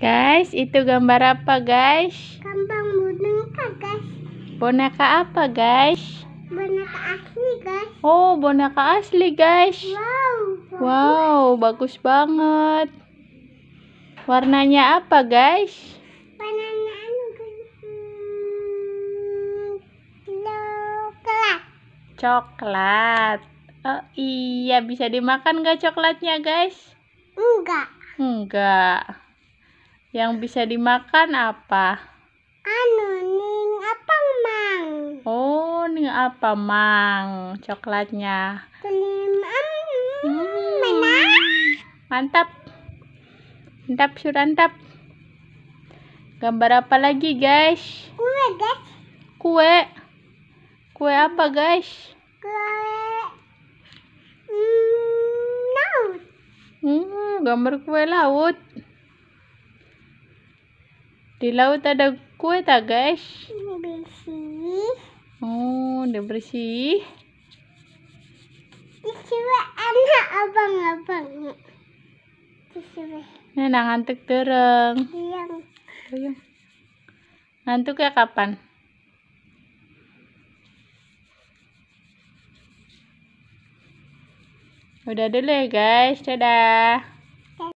Guys, itu gambar apa guys? Gambar boneka guys. Boneka apa guys? Boneka asli guys. Oh, boneka asli guys. Wow. Bagus. Wow, bagus banget. Warnanya apa guys? Warnanya anu, hmm, coklat. Coklat. Oh iya, bisa dimakan gak coklatnya guys? Enggak. Enggak. Yang bisa dimakan apa? Anu, ning apa mang? Oh, ning apa mang? Coklatnya. Ning hmm. Mantap hmm. Mantap. Mantap, surantap. Gambar apa lagi, guys? Kue, guys. Kue. Kue apa, guys? Kue. Hmm, laut. Hmm, gambar kue laut. Di laut ada kue tak guys? Bersih. Oh, udah bersih. Disiwa anak abang-abang. Disiwa. Ini ngantuk tereng. Yang. Ayuh. Ngantuk ya kapan? Udah dulu ya guys, dadah.